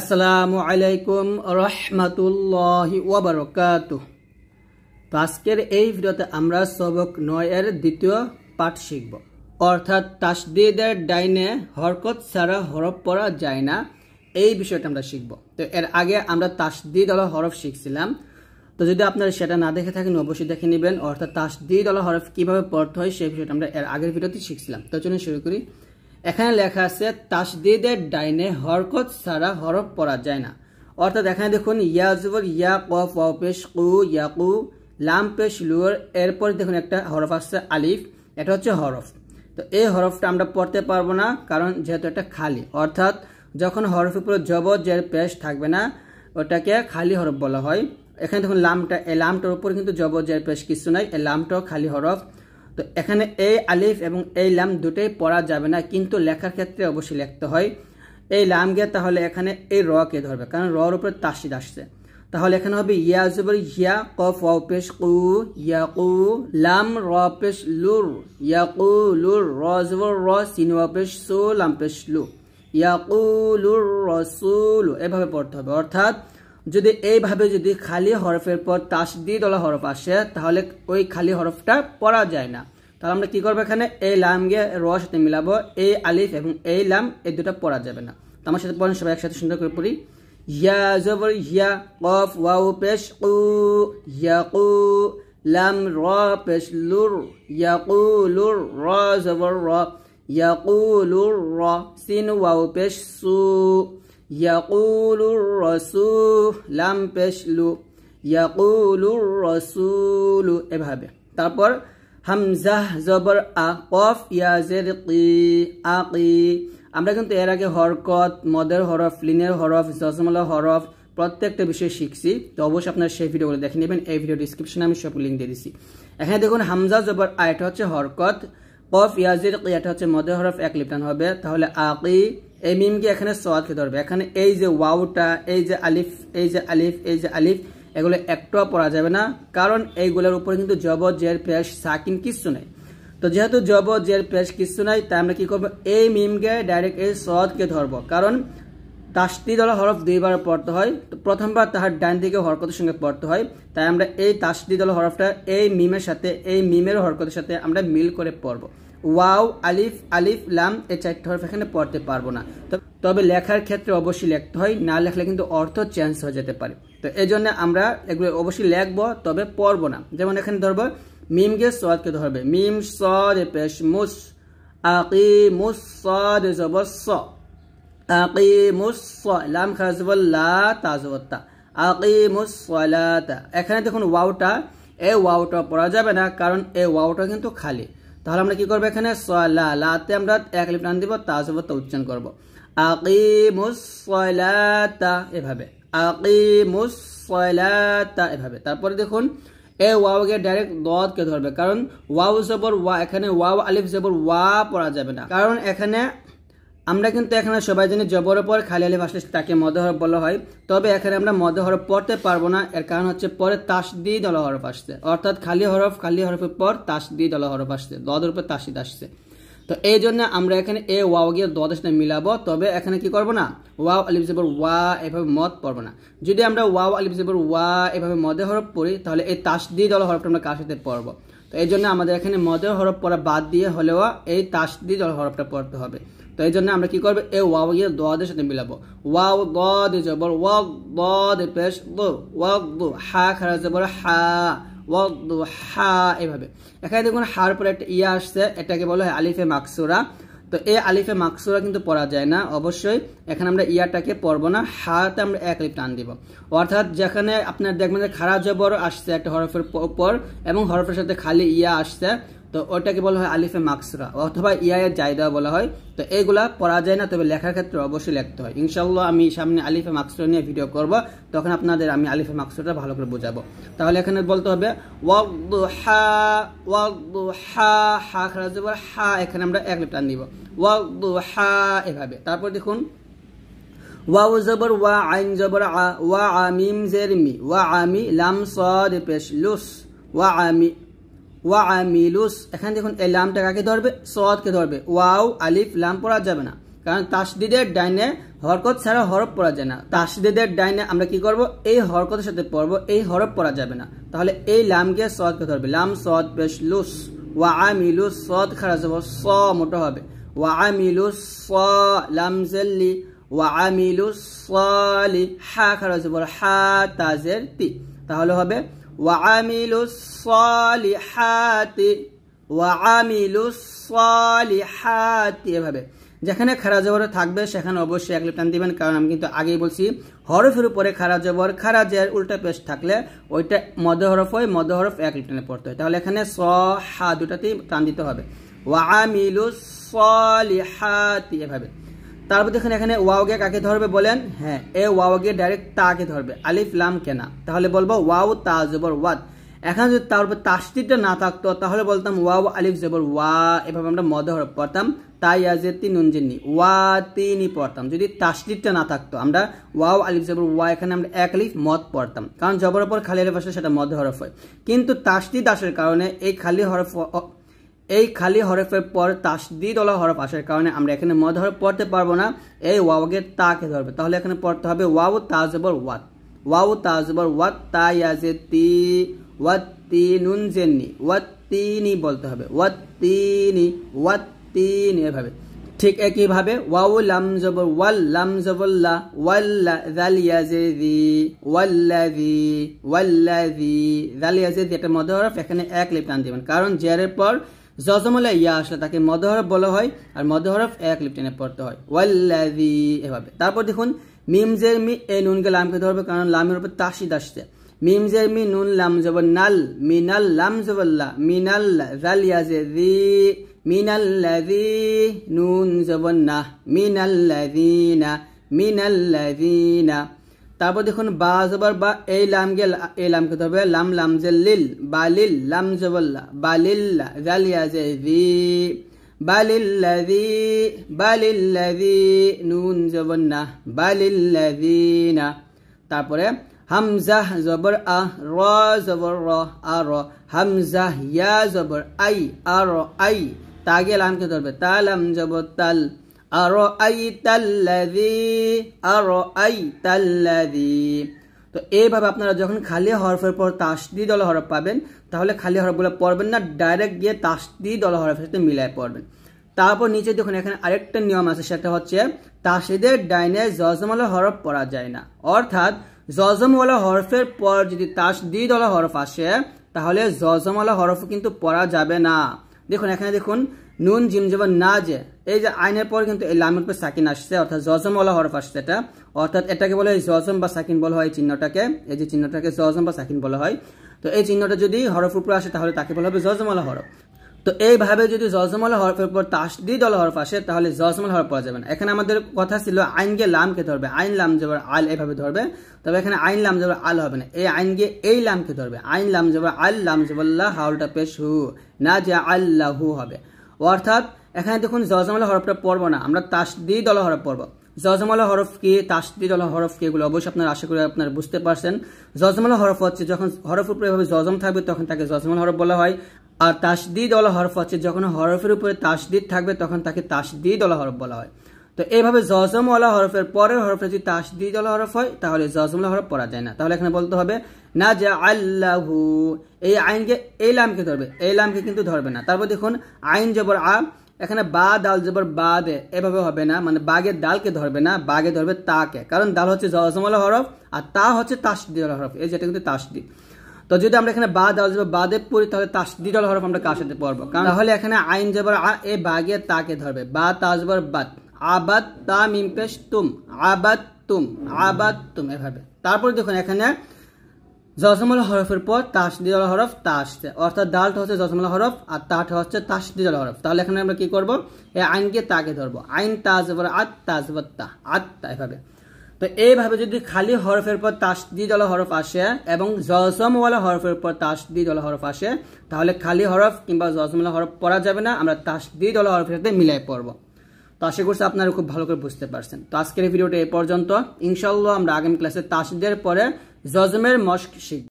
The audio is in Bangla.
আসসালামু আলাইকুম রহমতুল্লাহ ওবরকাত আজকের এই ভিডিওতে আমরা সবক নয়ের দ্বিতীয় পাঠ শিখব অর্থাৎ তাসদিদের ডাইনে হরকত ছাড়া হরফ পড়া যায় না এই বিষয়টা আমরা শিখব তো এর আগে আমরা তাসদিদ আলা হরফ শিখছিলাম তো যদি আপনারা সেটা না দেখে থাকেন অবশ্যই দেখে নেবেন অর্থাৎ তাসদিদ আলা হরফ কীভাবে পড়তে হয় সেই বিষয়টা আমরা এর আগের ভিডিওতে শিখছিলাম তো চলুন শুরু করি এখানে লেখা আছে তাসদিদের ডাইনে হরকত ছাড়া হরফ পড়া যায় না অর্থাৎ এখানে দেখুন ইয়া জুবর ইয়া কফ পেশ কু ইয়াকু লাম পেশ লুয়ার এরপর দেখুন একটা হরফ আসছে আলিফ এটা হচ্ছে হরফ তো এই হরফটা আমরা পড়তে পারবো না কারণ যেহেতু এটা খালি অর্থাৎ যখন হরফের উপরে জবজের জের পেশ থাকবে না ওটাকে খালি হরফ বলা হয় এখানে দেখুন লামটা এ লামটার উপর কিন্তু জবজের জের পেশ কিছু নাই এই লামটাও খালি হরফ তো এখানে এই আলিফ এবং এই লাম দুটোই পড়া যাবে না কিন্তু লেখার ক্ষেত্রে অবশ্যই লিখতে হয় এই লাম গিয়ে তাহলে এখানে এই রকে ধরবে কারণ রর উপরে তাসিদ আসছে তাহলে এখানে হবে ইয়া জবর ইয়া কফ ওয়াও পেশ কু ইয়া কু লাম র পেশ লুর ইয়া কু লুর র জবর র সিন ওয়া পেশ সু লাম পেশ লু ইয়া কু লুর লু এভাবে পড়তে হবে অর্থাৎ যদি এইভাবে যদি খালি হরফের পর দলা হরফ আসে তাহলে ওই খালি হরফটা পড়া যায় না তাহলে আমরা কি করবো এখানে এই লাম গিয়ে রস সাথে মিলাবো এই আলিফ এবং এই লাম এই দুটো পড়া যাবে না তো আমার সাথে পড়েন সবাই একসাথে সুন্দর করে পড়ি ইয়া জবর ইয়া কফ ওয়াউ পেশ কু ইয়া লাম র পেশ লুর ইয়া লুর র জবর র ইয়া লুর র সিন ওয়াউ পেশ সু ইয়াকুলুর রসুল লাম পেশলু ইয়াকুলুর রসুল এভাবে তারপর হামজাহ জবর আ কফ ইয়াজের কি আকি আমরা কিন্তু এর আগে হরকত মদের হরফ লিনের হরফ জসমলা হরফ প্রত্যেকটা বিষয় শিখছি তো অবশ্যই আপনার সেই ভিডিওগুলো দেখে নেবেন এই ভিডিও ডিসক্রিপশনে আমি সব লিঙ্ক দিয়ে দিছি এখানে দেখুন হামজা জবর আ এটা হচ্ছে হরকত কফ ইয়াজির এটা হচ্ছে মধ্য হরফ এক লিপ্টান হবে তাহলে আকি এই মিমকে এখানে সোয়াদ খেতে হবে এখানে এই যে ওয়াউটা এই যে আলিফ এই যে আলিফ এই যে আলিফ এগুলো একটু পড়া যাবে না কারণ এইগুলোর উপরে কিন্তু জব জের পেশ সাকিন কিচ্ছু নেই তো যেহেতু জব জের পেশ কিচ্ছু নাই তাই আমরা কি করবো এই মিমকে ডাইরেক্ট এই সোয়াদকে ধরবো কারণ তাসটি দলা হরফ দুইবার পড়তে হয় তো প্রথমবার তাহার ডান দিকে হরকতের সঙ্গে পড়তে হয় তাই আমরা এই তাসটি দ্বারা হরফটা এই মিমের সাথে এই মিমের হরকতের সাথে আমরা মিল করে পড়ব ওয়াও আলিফ আলিফ লাম এই চারটি হরফ এখানে পড়তে পারবো না তবে লেখার ক্ষেত্রে অবশ্যই লিখতে হয় না লেখলে কিন্তু অর্থ চেঞ্জ হয়ে যেতে পারে তো এই জন্য আমরা এগুলো অবশ্যই লেখবো তবে পড়বো না যেমন এখানে ধরবো মিমকে সদকে ধরবে মিম সদ পেশ মুস আকি মুস সদ জব স লাম তাজবত্তা আকিমুসলাতা এখানে দেখুন ওয়াওটা এ ওয়াওটা পড়া যাবে না কারণ এ ওয়াওটা কিন্তু খালি তাহলে আমরা কি করবো এখানে সলা লাতে আমরা এক লিপ টান দিব তাজবত্তা উচ্চারণ করবো আকিমুসলাতা এভাবে আকিমুসলাতা এভাবে তারপরে দেখুন এ ওয়াওকে ডাইরেক্ট দদকে ধরবে কারণ ওয়াও জবর ওয়া এখানে ওয়াও আলিফ জবর ওয়া পড়া যাবে না কারণ এখানে আমরা কিন্তু এখানে সবাই জানি জবর পর খালি আলিফ ভাসলে তাকে মদহরফ বলা হয় তবে এখানে আমরা মদহরফ পড়তে পারবো না এর কারণ হচ্ছে পরে তাস দিয়ে দল হরফ আসছে অর্থাৎ খালি হরফ খালি হরফের পর তাস দিয়ে দল হরফ আসছে দদের উপর তাসিদ আসছে তো এই জন্য আমরা এখানে এ ওয়াও গিয়ে দ্বাদশ মিলাবো তবে এখানে কি করবো না ওয়াও আলিফজেবর ওয়া এভাবে মদ পড়বো না যদি আমরা ওয়াও আলিফজেবর ওয়া এভাবে মদে হরফ পড়ি তাহলে এই তাস দিয়ে দল হরফটা আমরা কার সাথে পড়বো তো এই জন্য আমাদের এখানে মদের হরফ পড়া বাদ দিয়ে হলেও এই তাস দিয়ে দল হরফটা পড়তে হবে তো এই জন্য আমরা কি করবো এ ওয়াও ইয়ে দোয়াদের সাথে মিলাবো ওয়াও দদ জবর ওয়া দদ পেশ দু ওয়া দু হা খারাজ জবর হা ওয়া দু হা এভাবে এখানে দেখুন হার পরে একটা ইয়া আসছে এটাকে বলা হয় আলিফে মাকসুরা তো এ আলিফে মাকসুরা কিন্তু পড়া যায় না অবশ্যই এখানে আমরা ইয়াটাকে পড়বো না হাতে আমরা এক আলিফ টান দিব অর্থাৎ যেখানে আপনার দেখবেন যে খারাপ জবর আসছে একটা হরফের পর এবং হরফের সাথে খালি ইয়া আসছে তো ওটাকে বলা হয় আলিফে মাকসরা অথবা ইয়ায়ের জায়দা বলা হয় তো এগুলা পড়া যায় না তবে লেখার ক্ষেত্রে অবশ্যই লিখতে হয় ইনশাল্লাহ আমি সামনে আলিফে মাকসরা নিয়ে ভিডিও করব তখন আপনাদের আমি আলিফে মাকসরাটা ভালো করে বোঝাবো তাহলে এখানে বলতে হবে হা হা হা হা এখানে আমরা এক লিটার নিব দিব হা এভাবে তারপর দেখুন ওয়াও জবর ওয়া আইন জবর আ ওয়া আমিম জেরমি ওয়া আমি লাম সদ পেশ লুস ওয়া আমি ওয়া আমিলুস এখানে দেখুন এই লামটা কাকে ধরবে সদকে ধরবে ওয়াও আলিফ লাম পড়া যাবে না কারণ তাসদিদের ডাইনে হরকত ছাড়া হরফ পড়া যায় না তাসদিদের ডাইনে আমরা কি করব এই হরকতের সাথে পড়ব এই হরফ পড়া যাবে না তাহলে এই লামকে সদকে ধরবে লাম সদ পেশ লুস ওয়া আমিলুস সদ খারাজ হবে স মোটা হবে ওয়া আমিলুস স লাম জেল্লি ওয়া আমিলুস সলি হা খারাজ যাব হা তাজের তি তাহলে হবে وعملوا الصالحات وعملوا الصالحات এভাবে যেখানে খারা জবর থাকবে সেখানে অবশ্যই এক লিপ্টান দিবেন কারণ আমি কিন্তু আগেই বলছি হরফের উপরে খারা জবর খারা জের উল্টা পেশ থাকলে ওইটা মদ হরফ হয় মদ হরফ এক লিপ্টানে পড়তে হয় তাহলে এখানে স হা দুটাতেই টান দিতে হবে ওয়া আমিলু সলিহাতি এভাবে তারপর দেখেন এখানে গে কাকে ধরবে বলেন হ্যাঁ এ গে ডাইরেক্ট তাকে ধরবে আলিফ লাম কেনা তাহলে বলবো ওয়াও তা জবর ওয়াদ এখন যদি তার উপর তাস্তিটা না থাকতো তাহলে বলতাম ওয়াও আলিফ জবর ওয়া এভাবে আমরা মদ হরফ পড়তাম তাই আজে তিন উঞ্জিনি ওয়া তিনি পড়তাম যদি তাস্তিটা না থাকতো আমরা ওয়াও আলিফ জবর ওয়া এখানে আমরা এক আলিফ মদ পড়তাম কারণ জবর উপর খালি হরফ আসলে সেটা মদ হরফ হয় কিন্তু তাস্তিদ দাসের কারণে এই খালি হরফ এই খালি হরফের পর তাস দি দলা হরফ আসার কারণে আমরা এখানে মদ হরফ পড়তে পারবো না এই ওয়াওকে তাকে ধরবে তাহলে এখানে পড়তে হবে ওয়াও তাজবর ওয়াত ওয়াও তাজবর ওয়াত তা ইয়াজে তি ওয়াত তি নুন জেননি ওয়াত তিনি বলতে হবে ওয়াত তিনি ওয়াত তিনি এভাবে ঠিক একইভাবে ওয়াও লাম জবর ওয়াল লাম জবল্লা ওয়াল্লা জাল ইয়াজিদি ওয়াল্লাদি ওয়াল্লাদি জাল ইয়াজিদি একটা মধ্য হরফ এখানে এক লিপ টান দিবেন কারণ জেরের পর জজমলে ইয়া আসলে তাকে মদহরফ বলা হয় আর মদহরফ এক লিপটেনে পড়তে হয় ওয়াল্লাজি এভাবে তারপর দেখুন মিমজের মি এ নুনকে লামকে ধরবে কারণ লামের উপর তাসিদ আসছে মিমজের মি নুন লাম জবর নাল মিনাল লাম জবল্লা মিনাল জাল ইয়াজে জি মিনাল্লাজি নুন জবর না মিনাল্লাদিনা মিনাল্লাদিনা তারপর দেখুন বা জবর বা এই লাম গেল এই লাম কে ধরবে হ্যাঁ, লাম লাম যে লিল বা লিল লাম জবল্লা বা লিল্লা গালিয়া যে ভি বালিল্লাযী বালিল্লাযী নুন জবর না বালিল্লাযীনা তারপরে হামজাহ জবর আ র জবর র আ র হামজাহ ইয়া জবর আই আর আই তাগে লামকে ধরবে তালাম জবর তাল তো এইভাবে আপনারা যখন খালি হরফের পর তাসদি দল হরফ পাবেন তাহলে খালি হরফগুলো পড়বেন না ডাইরেক্ট গিয়ে তাসদি দল হরফের সাথে মিলায় পড়বেন তারপর নিচে দেখুন এখানে আরেকটা নিয়ম আছে সেটা হচ্ছে তাসিদের ডাইনে জজমওয়ালা হরফ পড়া যায় না অর্থাৎ জজমওয়ালা হরফের পর যদি দল হরফ আসে তাহলে জজমওয়ালা হরফ কিন্তু পড়া যাবে না দেখুন এখানে দেখুন নুন জিম যেমন না যে এই যে আইনের পর কিন্তু এই লামের উপর সাকিন আসছে অর্থাৎ জজম ওলা হরফ আসছে এটা অর্থাৎ এটাকে বলে জজম বা সাকিন বলা হয় চিহ্নটাকে এই যে চিহ্নটাকে জজম বা সাকিন বলা হয় তো এই চিহ্নটা যদি হরফ উপরে আসে তাহলে তাকে বলা হবে জজমলা হরফ তো এইভাবে যদি জজমল হরফের উপর দি দল হরফ আসে তাহলে জজমল হরফ পাওয়া যাবে না এখানে আমাদের কথা ছিল আইনকে লামকে ধরবে আইন লাম যাবার আল এভাবে ধরবে তবে এখানে আইন লাম যাবার আল হবে না এই আইনকে এই লামকে ধরবে আইন লাম যাবার আল লাম জবল্লাহ হাউলটা পেশ হু না যে আল্লাহু হবে অর্থাৎ এখানে দেখুন জজমালা হরফটা পড়ব না আমরা তাস দিয়ে দল হরফ পড়ব জজমালা হরফ কি দিয়ে দল হরফ কি এগুলো অবশ্যই আপনার আশা করি আপনার বুঝতে পারছেন জজমালা হরফ হচ্ছে যখন হরফ উপরে এভাবে জজম থাকবে তখন তাকে জজমাল হরফ বলা হয় আর তাস দিয়ে দলা হরফ হচ্ছে যখন হরফের উপরে তাস তাসদিদ থাকবে তখন তাকে তাস দিয়ে দলা হরফ বলা হয় তো এইভাবে জজমওয়ালা হরফের পরের হরফে যদি তাস দিয়ে দলা হরফ হয় তাহলে জজমলা হরফ পড়া যায় না তাহলে এখানে বলতে হবে না যা আল্লাহু এই আইনকে এই লামকে ধরবে এই লামকে কিন্তু ধরবে না তারপর দেখুন আইন জবর আ এখানে বা দাল জবর বা দে এভাবে হবে না মানে বাগের ডালকে ধরবে না বাগে ধরবে তাকে কারণ দাল হচ্ছে জসমল হরফ আর তা হচ্ছে তাসদিল হরফ এই যেটা কিন্তু তাসদি তো যদি আমরা এখানে বা দাল জবর বা দে পড়ি তাহলে তাসদিল হরফ আমরা কার সাথে পড়বো কারণ তাহলে এখানে আইন জবর আ এ বাগে তাকে ধরবে বা তাজবর বাদ আবাদ তা মিমপেশ তুম আবাদ তুম আবাদ তুম এভাবে তারপরে দেখুন এখানে জজমল হরফের পর তাস দিজল হরফ তা আসছে অর্থাৎ দালটা হচ্ছে জজমল হরফ আর তাট হচ্ছে তাস দিজল হরফ তাহলে এখানে আমরা কি করব এই আইনকে তাকে ধরবো আইন তাজ আত তাজ তা আত তা এভাবে তো এইভাবে যদি খালি হরফের পর তাস তাসদিদল হরফ আসে এবং জজমওয়ালা হরফের পর তাস তাসদিদল হরফ আসে তাহলে খালি হরফ কিংবা জজমলা হরফ পড়া যাবে না আমরা তাস তাসদিদল হরফের সাথে মিলাই পড়বো তো আশা করছি আপনারা খুব ভালো করে বুঝতে পারছেন তো আজকের ভিডিওটা এ পর্যন্ত ইনশাল্লাহ আমরা আগামী ক্লাসে তাসদের পরে Zazemel maşk şey